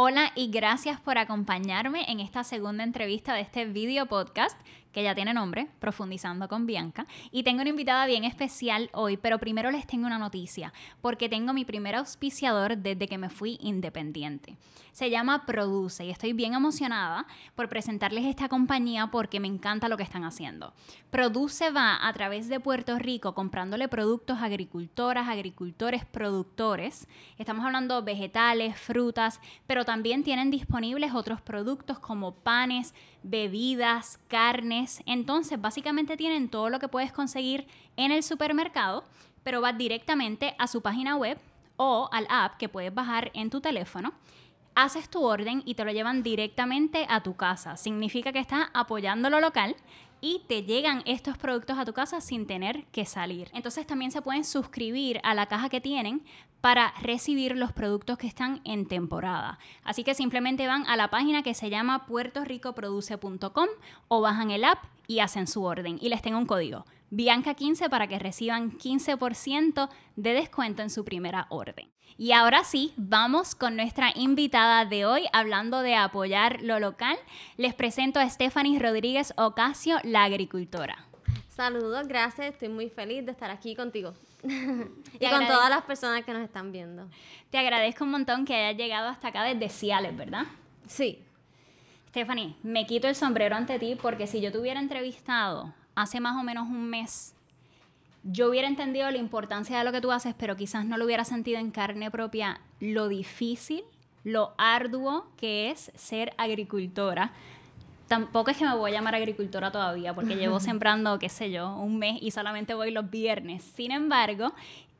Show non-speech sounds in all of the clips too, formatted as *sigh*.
Hola y gracias por acompañarme en esta segunda entrevista de este video podcast que ya tiene nombre, Profundizando con Bianca. Y tengo una invitada bien especial hoy, pero primero les tengo una noticia, porque tengo mi primer auspiciador desde que me fui independiente. Se llama Produce y estoy bien emocionada por presentarles esta compañía porque me encanta lo que están haciendo. Produce va a través de Puerto Rico comprándole productos a agricultoras, agricultores, productores. Estamos hablando vegetales, frutas, pero también tienen disponibles otros productos como panes, bebidas, carnes. Entonces, básicamente tienen todo lo que puedes conseguir en el supermercado, pero vas directamente a su página web o al app que puedes bajar en tu teléfono. Haces tu orden y te lo llevan directamente a tu casa. Significa que estás apoyando lo local y te llegan estos productos a tu casa sin tener que salir. Entonces también se pueden suscribir a la caja que tienen para recibir los productos que están en temporada. Así que simplemente van a la página que se llama puertoricoproduce.com o bajan el app y hacen su orden. Y les tengo un código, Bianca15, para que reciban 15% de descuento en su primera orden. Y ahora sí, vamos con nuestra invitada de hoy, hablando de apoyar lo local. Les presento a Stephanie Rodríguez Ocasio, la agricultora. Saludos, gracias, estoy muy feliz de estar aquí contigo *laughs* y con todas las personas que nos están viendo. Te agradezco un montón que hayas llegado hasta acá desde Ciales, ¿verdad? Sí, Stephanie, me quito el sombrero ante ti porque si yo te hubiera entrevistado hace más o menos un mes, yo hubiera entendido la importancia de lo que tú haces, pero quizás no lo hubiera sentido en carne propia lo difícil, lo arduo que es ser agricultora. Tampoco es que me voy a llamar agricultora todavía, porque llevo sembrando, qué sé yo, un mes y solamente voy los viernes. Sin embargo,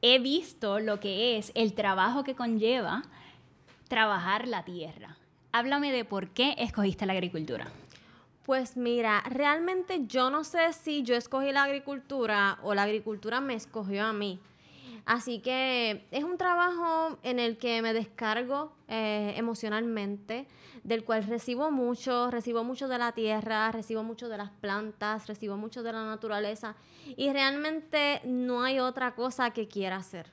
he visto lo que es el trabajo que conlleva trabajar la tierra háblame de por qué escogiste la agricultura. Pues mira, realmente yo no sé si yo escogí la agricultura o la agricultura me escogió a mí. Así que es un trabajo en el que me descargo eh, emocionalmente, del cual recibo mucho, recibo mucho de la tierra, recibo mucho de las plantas, recibo mucho de la naturaleza y realmente no hay otra cosa que quiera hacer.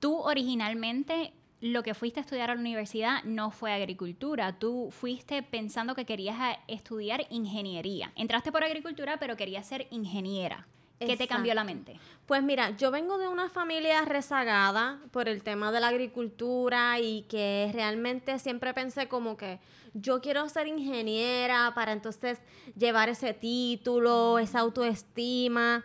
Tú originalmente lo que fuiste a estudiar a la universidad no fue agricultura. Tú fuiste pensando que querías eh, estudiar ingeniería. Entraste por agricultura, pero querías ser ingeniera. ¿Qué te cambió la mente? Pues mira, yo vengo de una familia rezagada por el tema de la agricultura y que realmente siempre pensé como que yo quiero ser ingeniera para entonces llevar ese título, esa autoestima.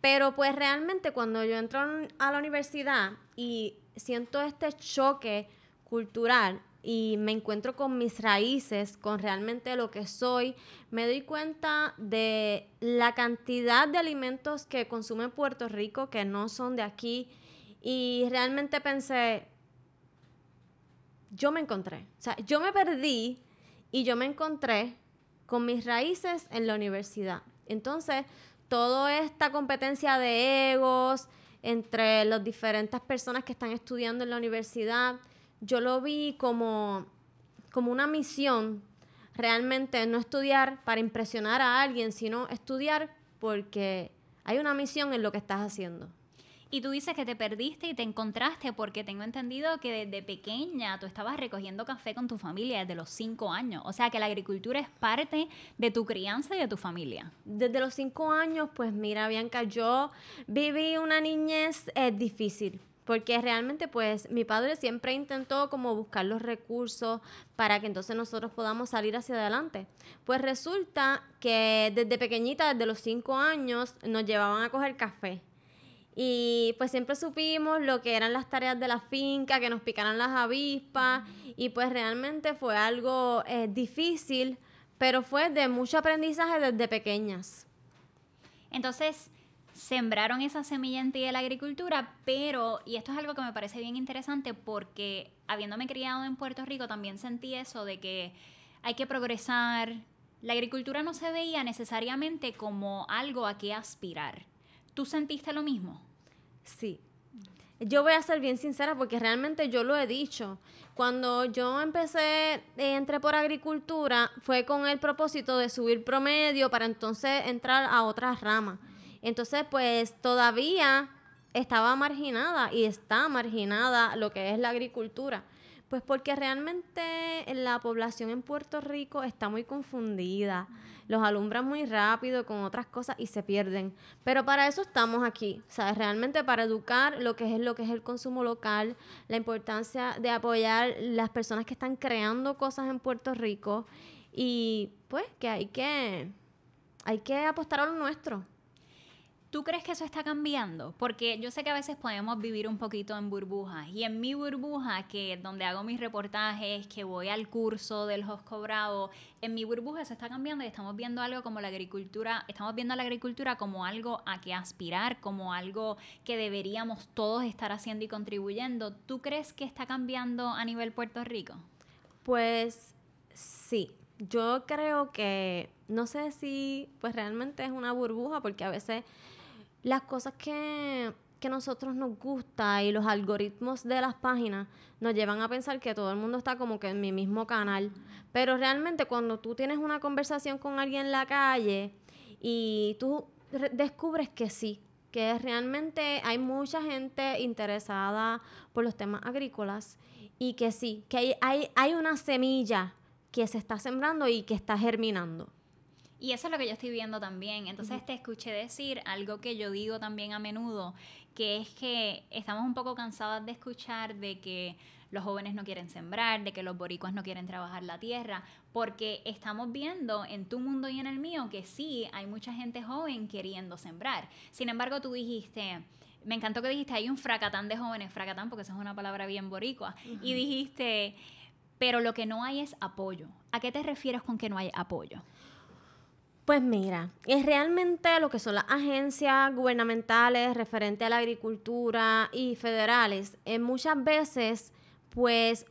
Pero pues realmente cuando yo entro a la universidad y siento este choque cultural y me encuentro con mis raíces, con realmente lo que soy, me doy cuenta de la cantidad de alimentos que consume Puerto Rico que no son de aquí y realmente pensé, yo me encontré, o sea, yo me perdí y yo me encontré con mis raíces en la universidad. Entonces, toda esta competencia de egos, entre las diferentes personas que están estudiando en la universidad. Yo lo vi como, una misión, realmente no estudiar para impresionar a alguien, sino estudiar porque hay una misión en lo que estás haciendo. Y tú dices que te perdiste y te encontraste porque tengo entendido que desde pequeña tú estabas recogiendo café con tu familia desde los cinco años. O sea que la agricultura es parte de tu crianza y de tu familia. Desde los cinco años, pues mira, Bianca, yo viví una niñez eh, difícil porque realmente pues mi padre siempre intentó como buscar los recursos para que entonces nosotros podamos salir hacia adelante. Pues resulta que desde pequeñita, desde los cinco años, nos llevaban a coger café. Y pues siempre supimos lo que eran las tareas de la finca, que nos picaran las avispas. Y pues realmente fue algo eh, difícil, pero fue de mucho aprendizaje desde pequeñas. Entonces, sembraron esa semilla en ti de la agricultura, pero, y esto es algo que me parece bien interesante porque habiéndome criado en Puerto Rico también sentí eso de que hay que progresar. La agricultura no se veía necesariamente como algo a qué aspirar. ¿Tú sentiste lo mismo? Sí. Yo voy a ser bien sincera porque realmente yo lo he dicho. Cuando yo empecé, eh, entré por agricultura, fue con el propósito de subir promedio para entonces entrar a otras ramas. Entonces, pues todavía estaba marginada y está marginada lo que es la agricultura. Pues porque realmente la población en Puerto Rico está muy confundida los alumbran muy rápido con otras cosas y se pierden. Pero para eso estamos aquí, ¿sabes? Realmente para educar lo que es lo que es el consumo local, la importancia de apoyar las personas que están creando cosas en Puerto Rico y pues que hay que hay que apostar a lo nuestro. ¿Tú crees que eso está cambiando? Porque yo sé que a veces podemos vivir un poquito en burbujas. Y en mi burbuja, que donde hago mis reportajes, que voy al curso del Josco Bravo, en mi burbuja eso está cambiando y estamos viendo algo como la agricultura, estamos viendo la agricultura como algo a que aspirar, como algo que deberíamos todos estar haciendo y contribuyendo. ¿Tú crees que está cambiando a nivel Puerto Rico? Pues sí, yo creo que, no sé si pues realmente es una burbuja, porque a veces las cosas que, que nosotros nos gusta y los algoritmos de las páginas nos llevan a pensar que todo el mundo está como que en mi mismo canal. Pero realmente cuando tú tienes una conversación con alguien en la calle y tú descubres que sí, que realmente hay mucha gente interesada por los temas agrícolas y que sí, que hay, hay una semilla que se está sembrando y que está germinando. Y eso es lo que yo estoy viendo también. Entonces te escuché decir algo que yo digo también a menudo, que es que estamos un poco cansadas de escuchar de que los jóvenes no quieren sembrar, de que los boricuas no quieren trabajar la tierra, porque estamos viendo en tu mundo y en el mío que sí hay mucha gente joven queriendo sembrar. Sin embargo, tú dijiste, me encantó que dijiste, hay un fracatán de jóvenes, fracatán porque esa es una palabra bien boricua, y dijiste, pero lo que no hay es apoyo. ¿A qué te refieres con que no hay apoyo? Pues mira, es realmente lo que son las agencias gubernamentales referente a la agricultura y federales, eh, muchas veces pues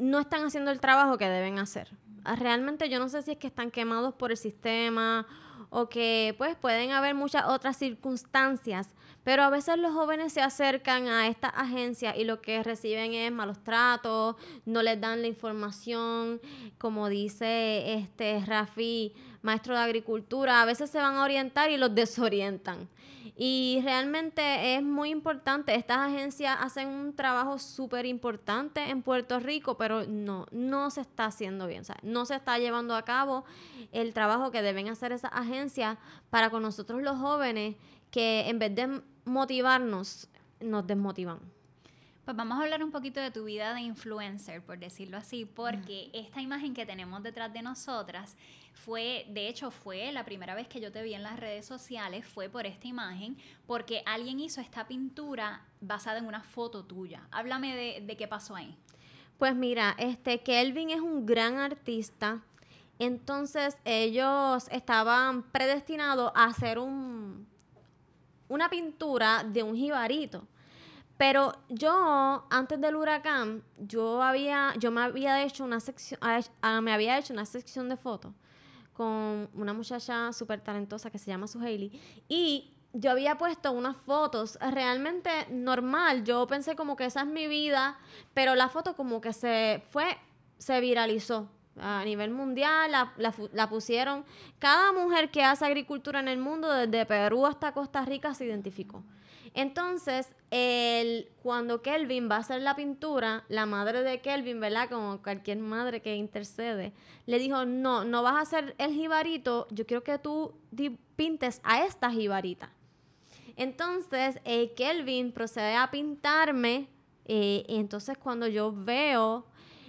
no están haciendo el trabajo que deben hacer. Ah, realmente yo no sé si es que están quemados por el sistema o que pues pueden haber muchas otras circunstancias, pero a veces los jóvenes se acercan a esta agencia y lo que reciben es malos tratos, no les dan la información, como dice este Rafi, Maestro de agricultura, a veces se van a orientar y los *laughs* desorientan. Y realmente es muy importante, estas agencias hacen un trabajo súper importante en Puerto Rico, pero no, no se está haciendo bien, no se está llevando a cabo el trabajo que deben hacer esas agencias para con nosotros los jóvenes que en vez de motivarnos, nos desmotivan. Pues vamos a hablar un poquito de tu vida de influencer, por decirlo así, porque esta imagen que tenemos detrás de nosotras fue, de hecho, fue la primera vez que yo te vi en las redes sociales, fue por esta imagen, porque alguien hizo esta pintura basada en una foto tuya. Háblame de, qué pasó ahí. Pues mira, este Kelvin es un gran artista. Entonces ellos estaban predestinados a hacer un, una pintura de un jibarito. Pero yo, antes del huracán, yo había, yo me había hecho una sección, ah, ah, me había hecho una sección de fotos con una muchacha súper talentosa que se llama Suheili. Y yo había puesto unas fotos realmente normal. Yo pensé como que esa es mi vida, pero la foto como que se fue, se viralizó a nivel mundial, la, la, pusieron. Cada mujer que hace agricultura en el mundo, desde Perú hasta Costa Rica, se identificó. Entonces, cuando Kelvin va a hacer la pintura, la madre de Kelvin, ¿verdad? Como cualquier madre que intercede, le dijo, no, no vas a hacer el jibarito, yo quiero que tú pintes a esta jibarita. Entonces, eh, Kelvin procede a pintarme, eh, y entonces cuando yo veo,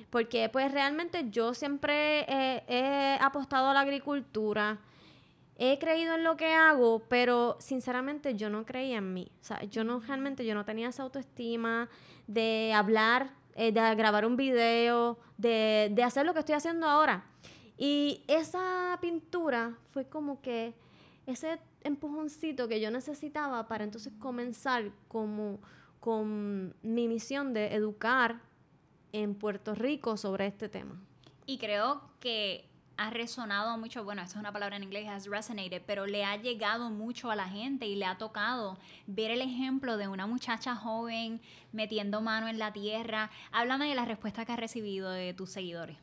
porque pues realmente yo siempre he apostado a la agricultura, he creído en lo que hago, pero sinceramente yo no creía en mí. O sea, yo no realmente, yo no tenía esa autoestima de hablar, eh, de grabar un video, de, de hacer lo que estoy haciendo ahora. Y esa pintura fue como que ese empujoncito que yo necesitaba para entonces comenzar como con mi misión de educar en Puerto Rico sobre este tema. Y creo que ha resonado mucho, bueno, esta es una palabra en inglés, has resonated, pero le ha llegado mucho a la gente y le ha tocado ver el ejemplo de una muchacha joven metiendo mano en la tierra. Háblame de la respuesta que has recibido de tus seguidores.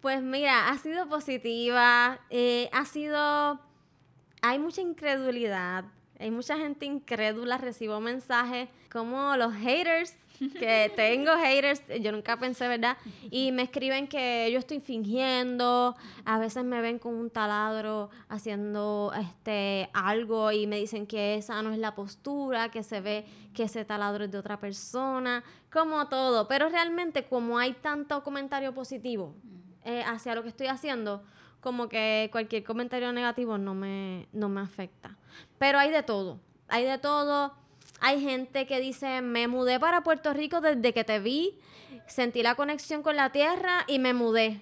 Pues mira, ha sido positiva, eh, ha sido, hay mucha incredulidad, hay mucha gente incrédula, recibo mensajes como los haters que tengo haters, yo nunca pensé, ¿verdad? Y me escriben que yo estoy fingiendo, a veces me ven con un taladro haciendo este algo y me dicen que esa no es la postura, que se ve que ese taladro es de otra persona, como todo, pero realmente como hay tanto comentario positivo eh, hacia lo que estoy haciendo, como que cualquier comentario negativo no no me afecta. Pero hay de todo, hay de todo hay gente que dice, me mudé para Puerto Rico desde que te vi, sentí la conexión con la tierra y me mudé.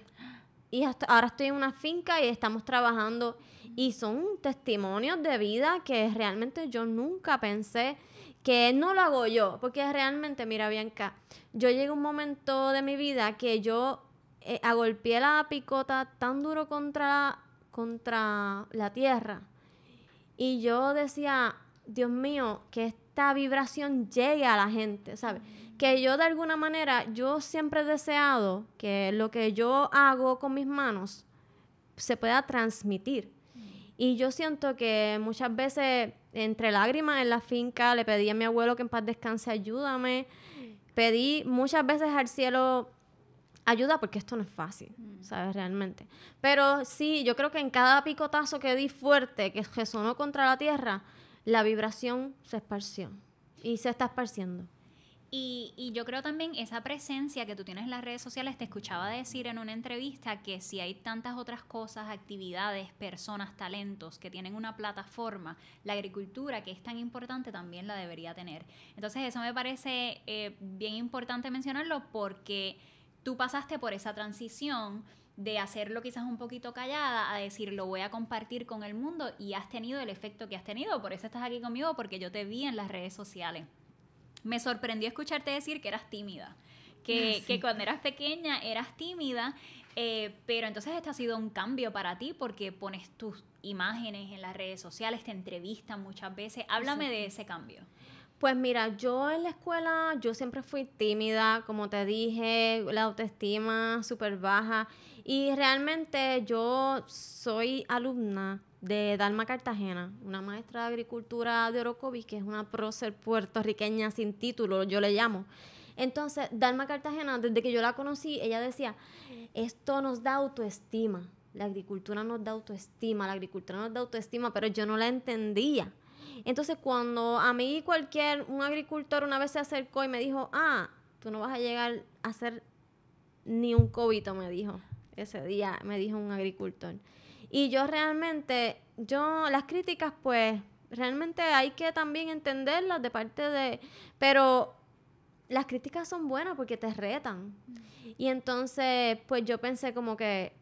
Y ahora estoy en una finca y estamos trabajando. Y son testimonios de vida que realmente yo nunca pensé que no lo hago yo. Porque realmente, mira, Bianca, yo llegué a un momento de mi vida que yo eh, agolpié la picota tan duro contra la, contra la tierra. Y yo decía, Dios mío, es vibración llegue a la gente, ¿sabes? Que yo de alguna manera, yo siempre he deseado que lo que yo hago con mis manos se pueda transmitir. Y yo siento que muchas veces, entre lágrimas en la finca, le pedí a mi abuelo que en paz descanse, ayúdame. Pedí muchas veces al cielo ayuda porque esto no es fácil, mm. ¿sabes? Realmente. Pero sí, yo creo que en cada picotazo que di fuerte, que resonó contra la tierra, la vibración se esparció y se está esparciendo. Y, yo creo también esa presencia que tú tienes en las redes sociales, te escuchaba decir en una entrevista que si hay tantas otras cosas, actividades, personas, talentos que tienen una plataforma, la agricultura que es tan importante también la debería tener. Entonces eso me parece eh, bien importante mencionarlo porque tú pasaste por esa transición de hacerlo quizás un poquito callada a decir lo voy a compartir con el mundo y has tenido el efecto que has tenido. Por eso estás aquí conmigo porque yo te vi en las redes sociales. Me sorprendió escucharte decir que eras tímida. Que, ah, cuando eras pequeña eras tímida, eh, pero entonces esto ha sido un cambio para ti porque pones tus imágenes en las redes sociales, te entrevistan muchas veces. Háblame de ese cambio. Pues mira, yo en la escuela, yo siempre fui tímida, como te dije, la autoestima súper baja. Y realmente yo soy alumna de Dalma Cartagena, una maestra de agricultura de Orocovis, que es una prócer puertorriqueña sin título, yo le llamo. Entonces, Dalma Cartagena, desde que yo la conocí, ella decía, esto nos da autoestima, la agricultura nos da autoestima, la agricultura nos da autoestima, pero yo no la entendía. Entonces, cuando a mí cualquier, un agricultor una vez se acercó y me dijo, ah, tú no vas a llegar a hacer ni un cobito, me dijo. Ese día me dijo un agricultor. Y yo realmente, yo, las críticas, pues, realmente hay que también entenderlas de parte de, pero las críticas son buenas porque te retan. Y entonces, pues yo pensé como que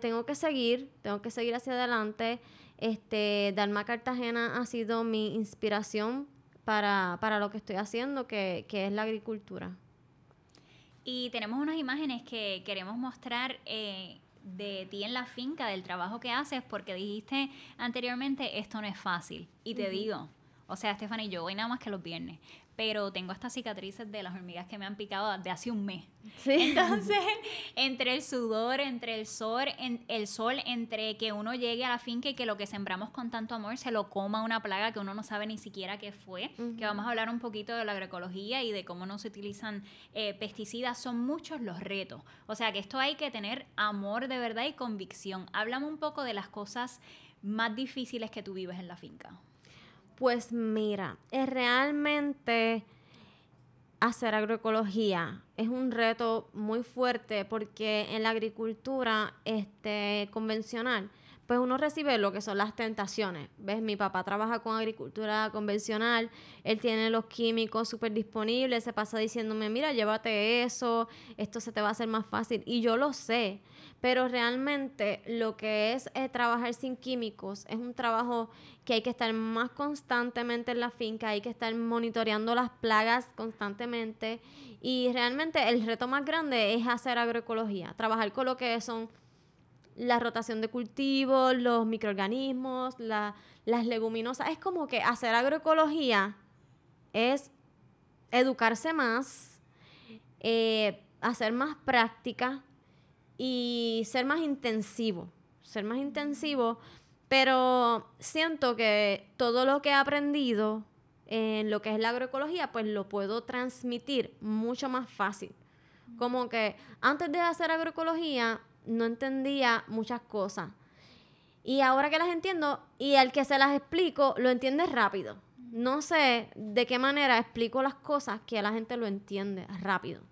tengo que seguir, tengo que seguir hacia adelante. Este, Dalma Cartagena ha sido mi inspiración para, lo que estoy haciendo, que, es la agricultura. Y tenemos unas imágenes que queremos mostrar eh, de ti en la finca, del trabajo que haces, porque dijiste anteriormente, esto no es fácil. Y te digo, o sea, Stephanie, yo voy nada más que los viernes pero tengo estas cicatrices de las hormigas que me han picado de hace un mes. Entonces, *laughs* entre el sudor, entre el sol, el sol, entre que uno llegue a la finca y que lo que sembramos con tanto amor se lo coma una plaga que uno no sabe ni siquiera qué fue, que vamos a hablar un poquito de la agroecología y de cómo no se utilizan eh, pesticidas, son muchos los retos. O sea que esto hay que tener amor de verdad y convicción. Háblame un poco de las cosas más difíciles que tú vives en la finca. Pues mira, es realmente hacer agroecología es un reto muy fuerte porque en la agricultura este, convencional, pues uno recibe lo que son las tentaciones. ¿Ves? Mi papá trabaja con agricultura convencional, él tiene los químicos súper disponibles, se pasa diciéndome, mira, llévate eso, esto se te va a hacer más fácil. Y yo lo sé, pero realmente lo que es eh, trabajar sin químicos es un trabajo que hay que estar más constantemente en la finca, hay que estar monitoreando las plagas constantemente y realmente el reto más grande es hacer agroecología, trabajar con lo que son la rotación de cultivos, los microorganismos, las leguminosas. Es como que hacer agroecología es educarse más, eh, hacer más práctica, y ser más intensivo, ser más intensivo, pero siento que todo lo que he aprendido en lo que es la agroecología, pues lo puedo transmitir mucho más fácil. Como que antes de hacer agroecología no entendía muchas cosas. Y ahora que las entiendo y al que se las explico, lo entiende rápido. No sé de qué manera explico las cosas que la gente lo entiende rápido.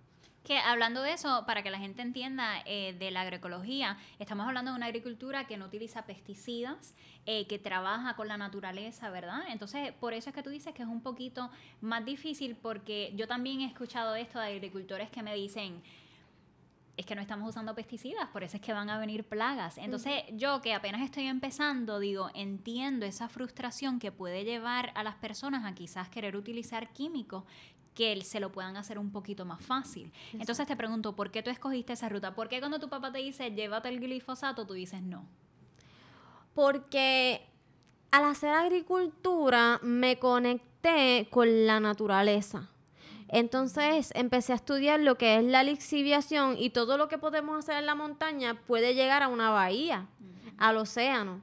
Que hablando de eso, para que la gente entienda eh, de la agroecología, estamos hablando de una agricultura que no utiliza pesticidas, eh, que trabaja con la naturaleza, ¿verdad? Entonces, por eso es que tú dices que es un poquito más difícil, porque yo también he escuchado esto de agricultores que me dicen, es que no estamos usando pesticidas, por eso es que van a venir plagas. Entonces, yo que apenas estoy empezando, digo, entiendo esa frustración que puede llevar a las personas a quizás querer utilizar químicos que él se lo puedan hacer un poquito más fácil. Entonces te pregunto, ¿por qué tú escogiste esa ruta? ¿Por qué cuando tu papá te dice, llévate el glifosato, tú dices no? Porque al hacer agricultura me conecté con la naturaleza. Entonces empecé a estudiar lo que es la lixiviación y todo lo que podemos hacer en la montaña puede llegar a una bahía, al océano.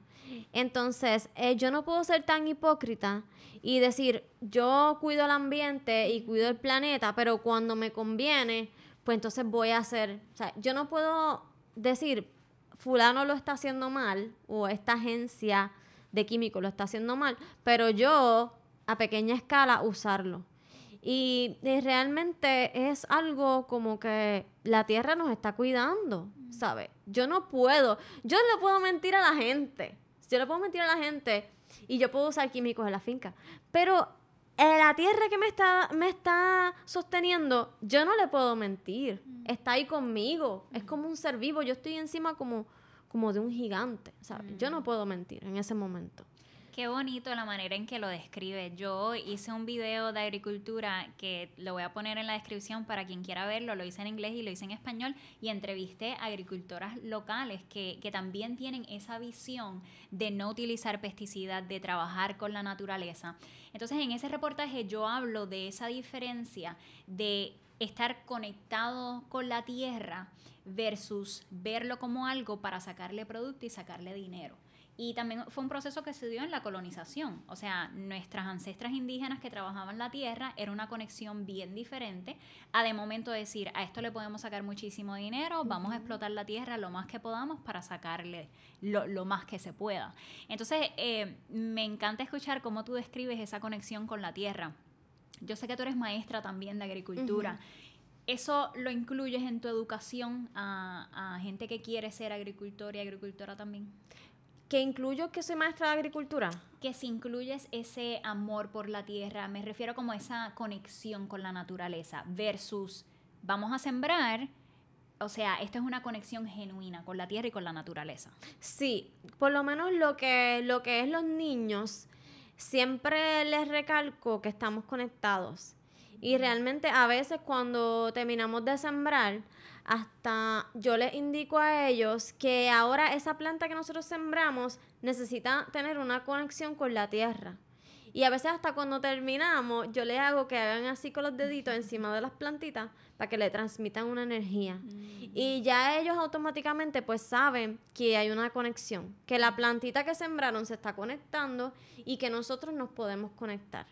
Entonces eh, yo no puedo ser tan hipócrita y decir, yo cuido el ambiente y cuido el planeta, pero cuando me conviene, pues entonces voy a hacer, o sea, yo no puedo decir, fulano lo está haciendo mal o esta agencia de químicos lo está haciendo mal, pero yo a pequeña escala usarlo. Y, eh, realmente es algo como que la tierra nos está cuidando, ¿sabes? Yo no puedo, yo le puedo mentir a la gente. Yo le puedo mentir a la gente y yo puedo usar químicos en la finca. Pero la tierra que me está, me está sosteniendo, yo no le puedo mentir. Mm. Está ahí conmigo. Es mm. como un ser vivo. Yo estoy encima como, como de un gigante. ¿sabes? Yo no mm. puedo mentir en ese momento. Qué bonito la manera en que lo describe. Yo hice un video de agricultura que lo voy a poner en la descripción para quien quiera verlo. Lo hice en inglés y lo hice en español y entrevisté a agricultoras locales que, que también tienen esa visión de no utilizar pesticidas, de trabajar con la naturaleza. Entonces en ese reportaje yo hablo de esa diferencia de estar conectado con la tierra versus verlo como algo para sacarle producto y sacarle dinero. Y también fue un proceso que se dio en la colonización. O sea, nuestras ancestras indígenas que trabajaban la tierra era una conexión bien diferente a de momento decir, a esto le podemos sacar muchísimo dinero, vamos a explotar la tierra lo más que podamos para sacarle lo, más que se pueda. Entonces, eh, me encanta escuchar cómo tú describes esa conexión con la tierra. Yo sé que tú eres maestra también de agricultura. ¿Eso lo incluyes en tu educación a, a gente que quiere ser agricultor y agricultora también? que incluyo que soy maestra de agricultura. Que si incluyes ese amor por la tierra, me refiero como esa conexión con la naturaleza versus vamos a sembrar, o sea, esta es una conexión genuina con la tierra y con la naturaleza. Sí, por lo menos lo que, lo que es los niños, siempre les recalco que estamos conectados. Y realmente a veces cuando terminamos de sembrar, hasta yo les indico a ellos que ahora esa planta que nosotros sembramos necesita tener una conexión con la tierra. Y a veces hasta cuando terminamos, yo les hago que hagan así con los deditos encima de las plantitas para que le transmitan una energía. Mm. Y ya ellos automáticamente pues saben que hay una conexión, que la plantita que sembraron se está conectando y que nosotros nos podemos conectar.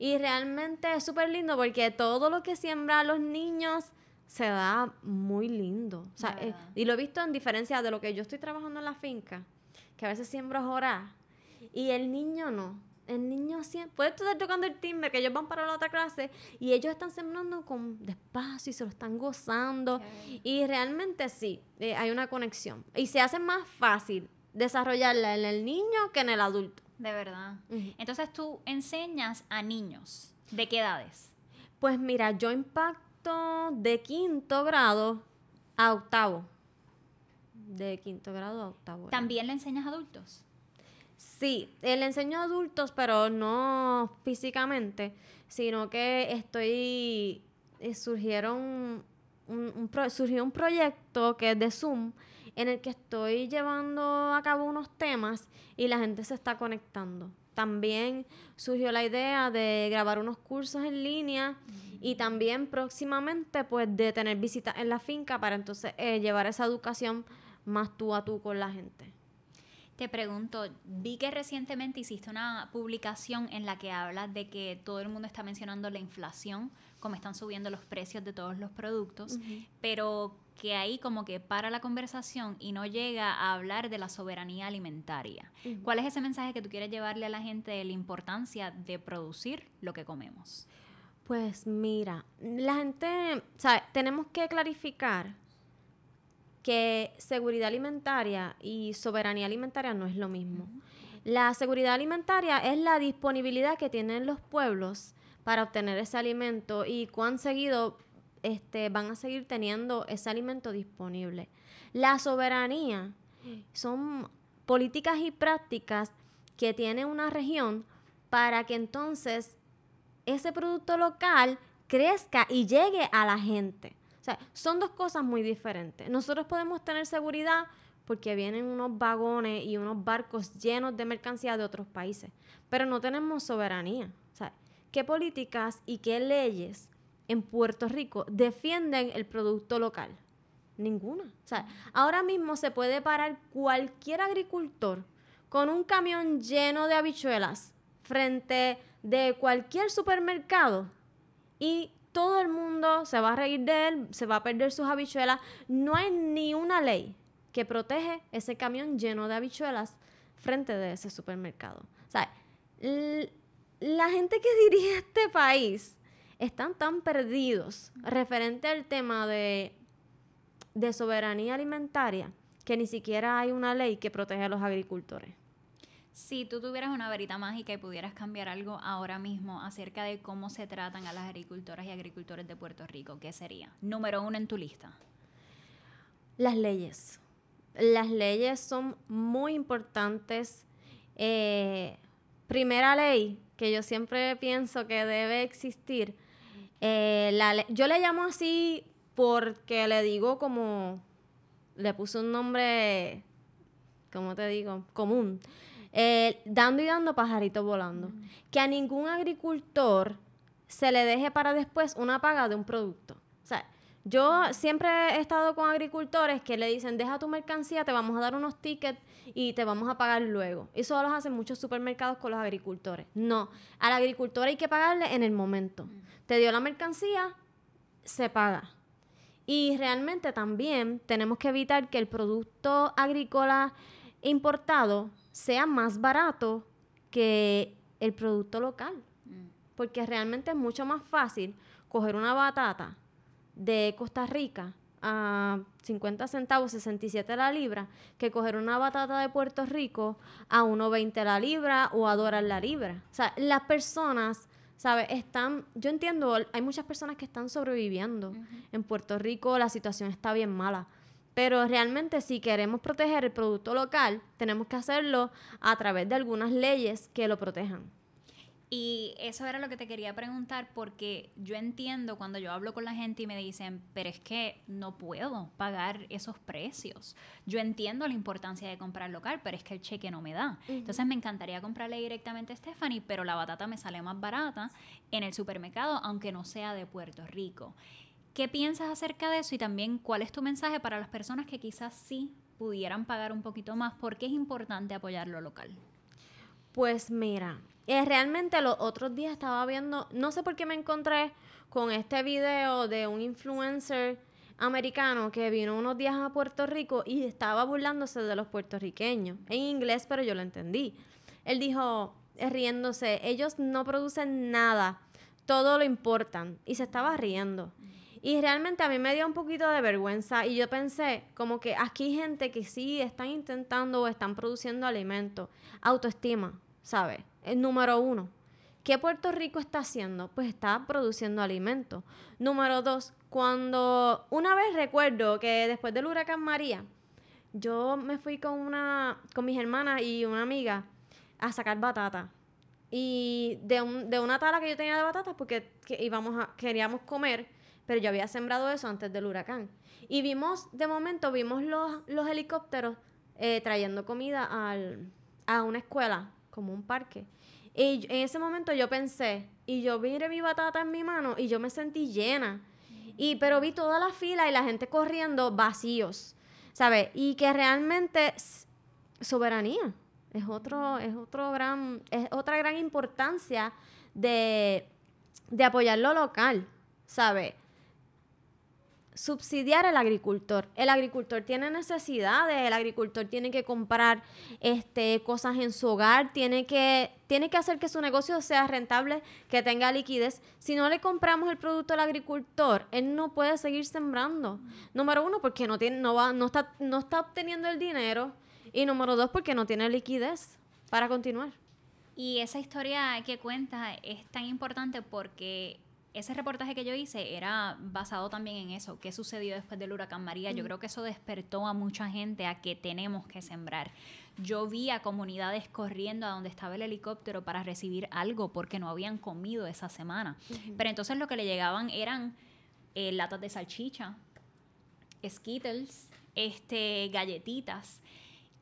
Y realmente es súper lindo porque todo lo que siembran los niños se da muy lindo. Eh, ah. y lo he visto en diferencia de lo que yo estoy trabajando en la finca, que a veces siembro jorá y el niño no. El niño siempre puede estar tocando el timbre, que ellos van para la otra clase y ellos están sembrando con despacio y se lo están gozando. Y realmente sí, eh, hay una conexión. Y se hace más fácil desarrollarla en el niño que en el adulto. De verdad. Entonces tú enseñas a niños. ¿De qué edades? Pues mira, yo impacto de quinto grado a octavo. De quinto grado a octavo. ¿También le enseñas a adultos? Sí, le enseño a adultos, pero no físicamente, sino que estoy. Eh, surgieron un, surgió un proyecto que es de Zoom en el que estoy llevando a cabo unos temas y la gente se está conectando. También surgió la idea de grabar unos cursos en línea. Y también próximamente, pues, de tener visitas en la finca para entonces eh, llevar esa educación más tú a tú con la gente. Te pregunto, vi que recientemente hiciste una publicación en la que hablas de que todo el mundo está mencionando la inflación, cómo están subiendo los precios de todos los productos, pero que ahí como que para la conversación y no llega a hablar de la soberanía alimentaria. ¿Cuál es ese mensaje que tú quieres llevarle a la gente de la importancia de producir lo que comemos? Pues mira, la gente, sea, Tenemos que clarificar que seguridad alimentaria y soberanía alimentaria no es lo mismo. La seguridad alimentaria es la disponibilidad que tienen los pueblos para obtener ese alimento y cuán seguido este, van a seguir teniendo ese alimento disponible. La soberanía son políticas y prácticas que tiene una región para que entonces ese producto local crezca y llegue a la gente. O sea, son dos cosas muy diferentes. Nosotros podemos tener seguridad porque vienen unos vagones y unos barcos llenos de mercancía de otros países, pero no tenemos soberanía. O sea, ¿qué políticas y qué leyes en Puerto Rico defienden el producto local? Ninguna. O sea, ahora mismo se puede parar cualquier agricultor con un camión lleno de habichuelas frente a de cualquier supermercado y todo el mundo se va a reír de él, se va a perder sus habichuelas. No hay ni una ley que protege ese camión lleno de habichuelas frente de ese supermercado. la gente que *laughs* dirige este país están tan perdidos referente al tema de, de soberanía alimentaria que ni siquiera hay una ley que protege a los agricultores. Si tú tuvieras una varita mágica y pudieras cambiar algo ahora mismo acerca de cómo se tratan a las agricultoras y agricultores de Puerto Rico, ¿qué sería? Número uno en tu lista. Las leyes. Las leyes son muy importantes. Eh, primera ley que yo siempre pienso que debe existir. Eh, la yo le llamo así porque le digo como, le puse un nombre, ¿cómo te digo? Común dando y dando pajaritos volando. Mm. Que a ningún agricultor se le deje para después una paga de un producto. O sea, yo siempre he estado con agricultores que le dicen, deja tu mercancía, te vamos a dar unos tickets y te vamos a pagar luego. Eso lo hacen muchos supermercados con los agricultores. No, al agricultor hay que pagarle en el momento. Mm. Te dio la mercancía, se paga. Y realmente también tenemos que evitar que el producto agrícola importado sea más barato que el producto local. Mm. Porque realmente es mucho más fácil coger una batata de Costa Rica a 50 centavos, 67 la libra, que coger una batata de Puerto Rico a 1,20 la libra o a dólar la libra. O sea, las personas, ¿sabes? Están, yo entiendo, hay muchas personas que están sobreviviendo. En Puerto Rico la situación está bien mala. Pero realmente si queremos proteger el producto local, tenemos que hacerlo a través de algunas leyes que lo protejan. Y eso era lo que te quería preguntar porque yo entiendo cuando yo hablo con la gente y me dicen, pero es que no puedo pagar esos precios. Yo entiendo la importancia de comprar local, pero es que el cheque no me da. Entonces me encantaría comprarle directamente a Stephanie, pero la batata me sale más barata en el supermercado, aunque no sea de Puerto Rico. ¿Qué piensas acerca de eso y también cuál es tu mensaje para las personas que quizás sí pudieran pagar un poquito más? porque es importante apoyar lo local? Pues mira, eh, realmente los otros días estaba viendo, no sé por qué me encontré con este video de un influencer americano que vino unos días a Puerto Rico y estaba burlándose de los puertorriqueños, en inglés, pero yo lo entendí. Él dijo, eh, riéndose, ellos no producen nada, todo lo importan, y se estaba riendo. Y realmente a mí me dio un poquito de vergüenza y yo pensé como que aquí hay gente que sí están intentando o están produciendo alimentos. Autoestima, ¿sabes? El eh, número uno. ¿Qué Puerto Rico está haciendo? Pues está produciendo alimentos. Número dos, cuando una vez recuerdo que después del huracán María, yo me fui con una, con mis hermanas y una amiga a sacar batata. Y de, de una tala que yo tenía de batatas porque íbamos queríamos comer pero yo había sembrado eso antes del huracán. Y vimos, de momento, vimos los, helicópteros eh, trayendo comida a una escuela, como un parque. Y en ese momento yo pensé, y yo miré mi batata en mi mano y yo me sentí llena. Y, pero vi toda la fila y la gente corriendo vacíos, ¿sabes? Y que realmente soberanía es otro, es otro gran, es otra gran importancia de, de apoyar lo local, ¿sabes? subsidiar al agricultor. El agricultor tiene necesidades, el agricultor tiene que comprar este, cosas en su hogar, tiene que, tiene que hacer que su negocio sea rentable, que tenga liquidez. Si no le compramos el producto al agricultor, él no puede seguir sembrando. Número uno, porque no, tiene, no, va, no, está, no está obteniendo el dinero. Y número dos, porque no tiene liquidez para continuar. Y esa historia que cuenta es tan importante porque ese reportaje que yo hice era basado también en eso, qué sucedió después del huracán María. Yo mm. creo que eso despertó a mucha gente a que tenemos que sembrar. Yo vi a comunidades corriendo a donde estaba el helicóptero para recibir algo porque no habían comido esa semana. Pero entonces lo que le llegaban eran eh, latas de salchicha, skittles, este, galletitas,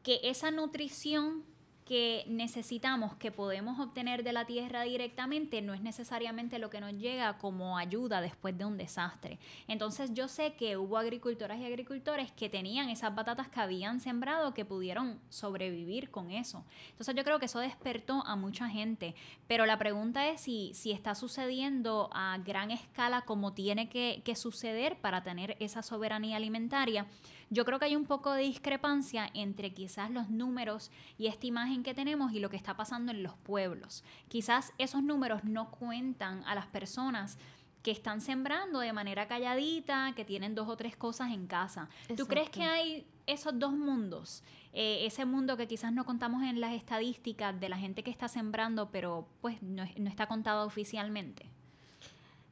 que esa nutrición que necesitamos, que podemos obtener de la tierra directamente, no es necesariamente lo que nos llega como ayuda después de un desastre. Entonces yo sé que hubo agricultoras y agricultores que tenían esas batatas que habían sembrado, que pudieron sobrevivir con eso. Entonces yo creo que eso despertó a mucha gente, pero la pregunta es si, si está sucediendo a gran escala como tiene que, que suceder para tener esa soberanía alimentaria. Yo creo que hay un poco de discrepancia entre quizás los números y esta imagen que tenemos y lo que está pasando en los pueblos. Quizás esos números no cuentan a las personas que están sembrando de manera calladita, que tienen dos o tres cosas en casa. ¿Tú crees que hay esos dos mundos? Eh, ese mundo que quizás no contamos en las estadísticas de la gente que está sembrando, pero pues no está contado oficialmente.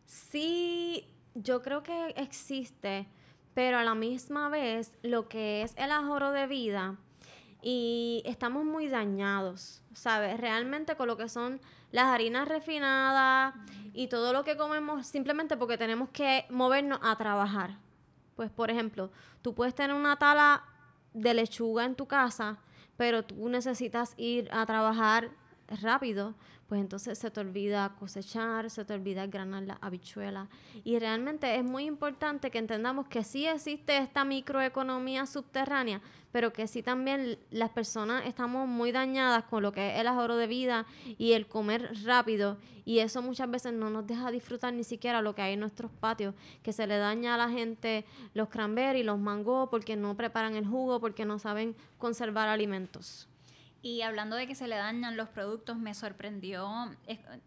Sí, yo creo que existe pero a la misma vez lo que es el ahorro de vida y estamos muy dañados, ¿sabes? Realmente con lo que son las harinas refinadas y todo lo que comemos simplemente porque tenemos que movernos a trabajar. Pues por ejemplo, tú puedes tener una tala de lechuga en tu casa, pero tú necesitas ir a trabajar rápido pues entonces se te olvida cosechar, se te olvida granar la habichuela. Y realmente es muy importante que entendamos que sí existe esta microeconomía subterránea, pero que sí también las personas estamos muy dañadas con lo que es el ahorro de vida y el comer rápido. Y eso muchas veces no nos deja disfrutar ni siquiera lo que hay en nuestros patios, que se le daña a la gente los y los mangos, porque no preparan el jugo, porque no saben conservar alimentos. Y hablando de que se le dañan los productos, me sorprendió,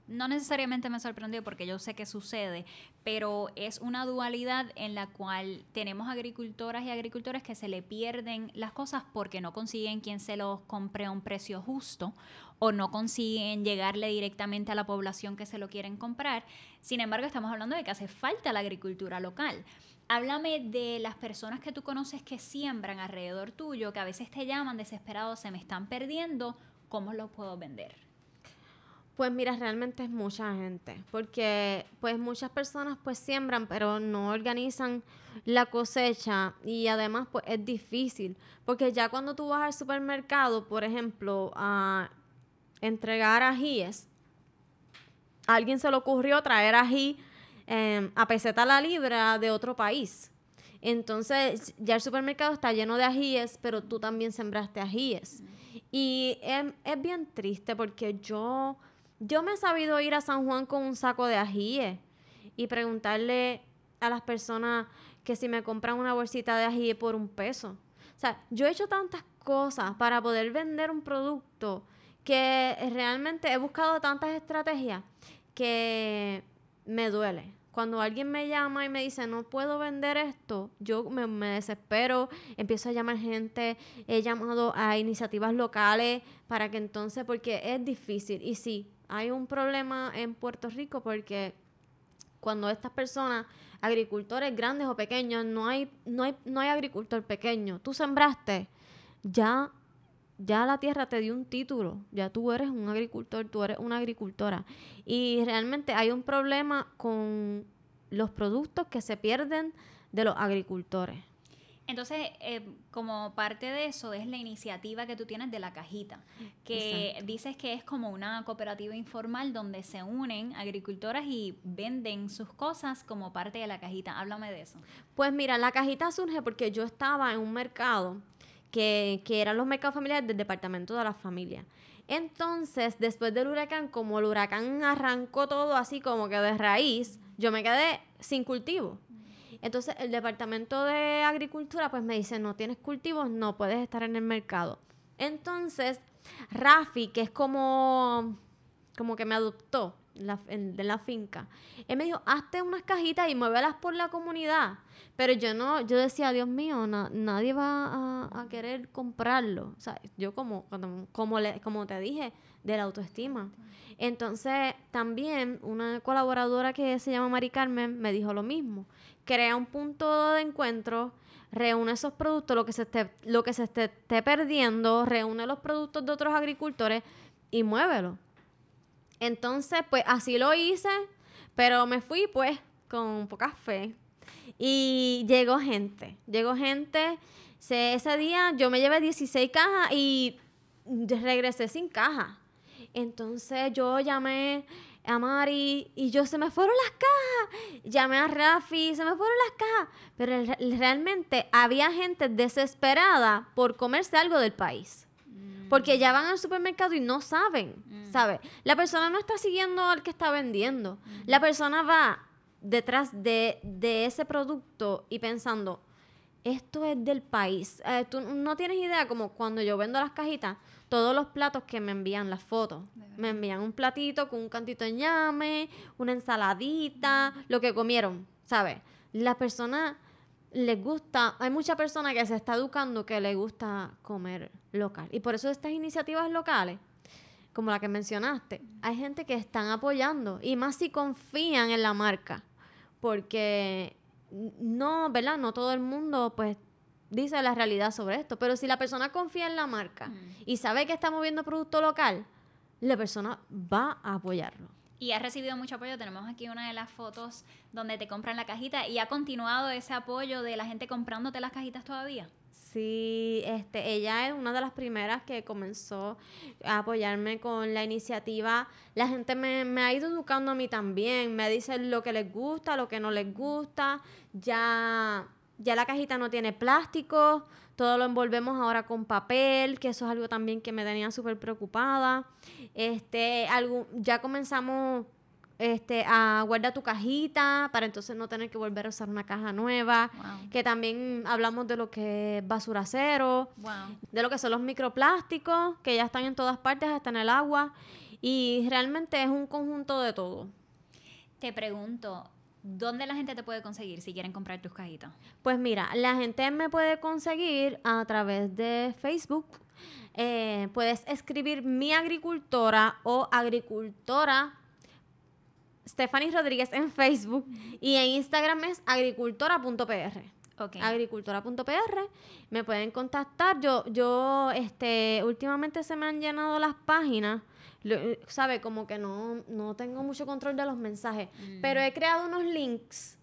no necesariamente me sorprendió porque yo sé que sucede, pero es una dualidad en la cual tenemos agricultoras y agricultores que se le pierden las cosas porque no consiguen quien se los compre a un precio justo o no consiguen llegarle directamente a la población que se lo quieren comprar. Sin embargo, estamos hablando de que hace falta la agricultura local. Háblame de las personas que tú conoces que siembran alrededor tuyo, que a veces te llaman desesperados, se me están perdiendo, ¿cómo lo puedo vender? Pues mira, realmente es mucha gente, porque pues muchas personas pues siembran, pero no organizan la cosecha y además pues es difícil, porque ya cuando tú vas al supermercado, por ejemplo, a entregar ajíes, alguien se le ocurrió traer ají Em, a peseta la libra de otro país. Entonces, ya el supermercado está lleno de ajíes, pero tú también sembraste ajíes. Y em, es, bien triste porque yo, yo me he sabido ir a San Juan con un saco de ajíes y preguntarle a las personas que si me compran una bolsita de ají por un peso. O sea, yo he hecho tantas cosas para poder vender un producto que realmente he buscado tantas estrategias que me duele cuando alguien me llama y me dice, no puedo vender esto, yo me, desespero, empiezo a llamar gente, he llamado a iniciativas locales para que entonces, porque es difícil. Y sí, hay un problema en Puerto Rico porque cuando estas personas, agricultores grandes o pequeños, no hay, no hay, no hay agricultor pequeño, tú sembraste, ya ya la tierra te dio un título, ya tú eres un agricultor, tú eres una agricultora. Y realmente hay un problema con los productos que se pierden de los agricultores. Entonces, eh, como parte de eso es la iniciativa que tú tienes de la cajita, que dices que es como una cooperativa informal donde se unen agricultoras y venden sus cosas como parte de la cajita. Háblame de eso. Pues mira, la cajita surge porque yo estaba en un mercado que, eran los mercados familiares del Departamento de la familia. Entonces, después del huracán, como el huracán arrancó todo así como que de raíz, yo me quedé sin cultivo. Entonces, el departamento de agricultura pues me dice, no tienes cultivos, no puedes estar en el mercado. Entonces, Rafi, que es como, como que me adoptó, la, de la finca. Él me dijo, hazte unas cajitas y muévelas por la comunidad. Pero yo no, yo decía, Dios mío, nadie va a, querer comprarlo. O sea, yo como, como, le, como te dije, de la autoestima. Entonces, también una colaboradora que se llama Mari Carmen me dijo lo mismo. Crea un punto de encuentro reúne esos productos, lo que se esté, lo que se esté, perdiendo, reúne los productos de otros agricultores y muévelo. Entonces, pues así lo hice, pero me fui pues con poca fe. Y llegó gente, llegó gente. ese día yo me llevé 16 cajas y regresé sin caja. Entonces yo llamé a Mari y yo se me fueron las cajas. Llamé a Rafi, se me fueron las cajas. Pero realmente había gente desesperada por comerse algo del país porque ya van al supermercado y no saben, mm. ¿sabes? La persona no está siguiendo al que está vendiendo. La mm. persona va detrás de, ese producto y pensando, esto es del país. Eh, tú no tienes idea como cuando yo vendo las cajitas, todos los platos que me envían las fotos. Me envían un platito con un cantito de ñame, una ensaladita, mm. lo que comieron, ¿sabes? La persona les gusta, hay mucha persona que se está educando que le gusta comer local. Y por eso estas iniciativas locales, como la que mencionaste, hay gente que están apoyando y más si confían en la marca, porque no, ¿verdad? No todo el mundo pues dice la realidad sobre esto, pero si la persona confía en la marca mm. y sabe que está moviendo producto local, la persona va a apoyarlo y has recibido mucho apoyo. Tenemos aquí una de las fotos donde te compran la cajita y ha continuado ese apoyo de la gente comprándote las cajitas todavía. Sí, este, ella es una de las primeras que comenzó a apoyarme con la iniciativa. La gente me, me ha ido educando a mí también, me dice lo que les gusta, lo que no les gusta. Ya ya la cajita no tiene plástico, todo lo envolvemos ahora con papel, que eso es algo también que me tenía súper preocupada. Este, ya comenzamos este, a guardar tu cajita para entonces no tener que volver a usar una caja nueva. Que también hablamos de lo que es basura cero, de lo que son los microplásticos, que ya están en todas partes, hasta en el agua. Y realmente es un conjunto de todo. Te pregunto, ¿Dónde la gente te puede conseguir si quieren comprar tus cajitos? Pues mira, la gente me puede conseguir a través de Facebook. Eh, puedes escribir mi agricultora o agricultora Stephanie Rodríguez en Facebook y en Instagram es agricultora.pr. agricultora.pr me pueden contactar yo yo este últimamente se me han llenado las páginas eh, sabe como que no, tengo mucho control de los mensajes, mm. pero he creado unos links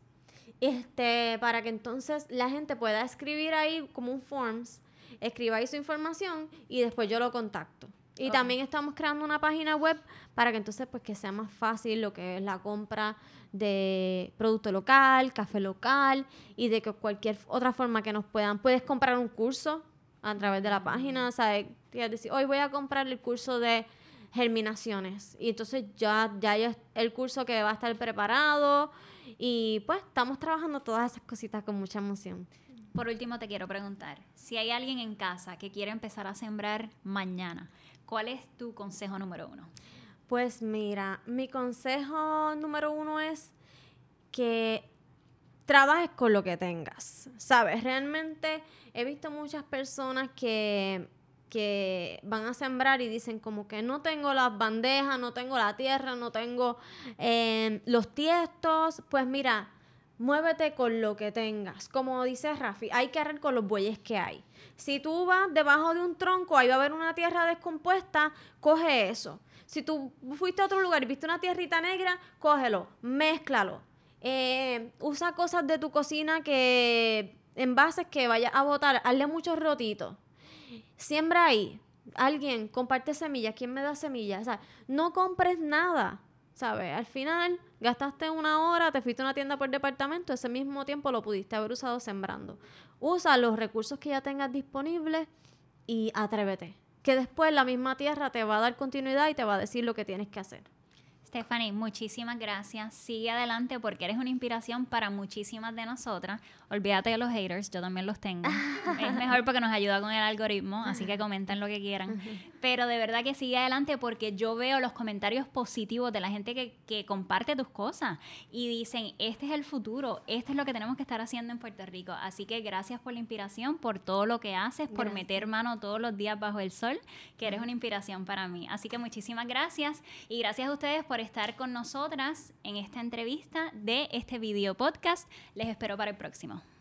este, para que entonces la gente pueda escribir ahí como un forms, escriba ahí su información y después yo lo contacto. Y también estamos creando una página web para que entonces pues que sea más fácil lo que es la compra de producto local, café local y de que cualquier otra forma que nos puedan. Puedes comprar un curso a través de la mm. página, o decir, hoy voy a comprar el curso de germinaciones. Y entonces ya, ya el curso que va a estar preparado y pues estamos trabajando todas esas cositas con mucha emoción. Por último te quiero preguntar, si hay alguien en casa que quiere empezar a sembrar mañana, ¿cuál es tu consejo número uno? Pues mira, mi consejo número uno es que trabajes con lo que tengas, ¿sabes? Realmente he visto muchas personas que que van a sembrar y dicen como que no tengo las bandejas, no tengo la tierra, no tengo em, los tiestos, pues mira, muévete con lo que tengas. Como dice Rafi, hay que arreglar con los bueyes que hay. Si tú vas debajo de un tronco, ahí va a haber una tierra descompuesta, coge eso. Si tú fuiste a otro lugar y viste una tierrita negra, cógelo, mézclalo. Em, usa cosas de tu cocina que envases que vayas a botar, hazle muchos rotitos siembra ahí, alguien comparte semillas, ¿quién me da semillas? O sea, no compres nada, ¿sabes? Al final gastaste una hora, te fuiste a una tienda por departamento, ese mismo tiempo lo pudiste haber usado sembrando. Usa los recursos que ya tengas disponibles y atrévete, que después la misma tierra te va a dar continuidad y te va a decir lo que tienes que hacer. Stephanie, muchísimas gracias. Sigue adelante porque eres una inspiración para muchísimas de nosotras. Olvídate de los haters, yo también los tengo. *laughs* es mejor porque nos ayuda con el algoritmo, así que comenten lo que quieran. Pero de verdad que sigue adelante porque yo veo los comentarios positivos de la gente que, comparte tus cosas y dicen, este es el futuro, este es lo que tenemos que estar haciendo en Puerto Rico. Así que gracias por la inspiración, por todo lo que haces, por meter mano todos los días bajo el sol, que eres una inspiración para mí. Así que muchísimas gracias y gracias a ustedes por por estar con nosotras en esta entrevista de este video podcast. Les espero para el próximo.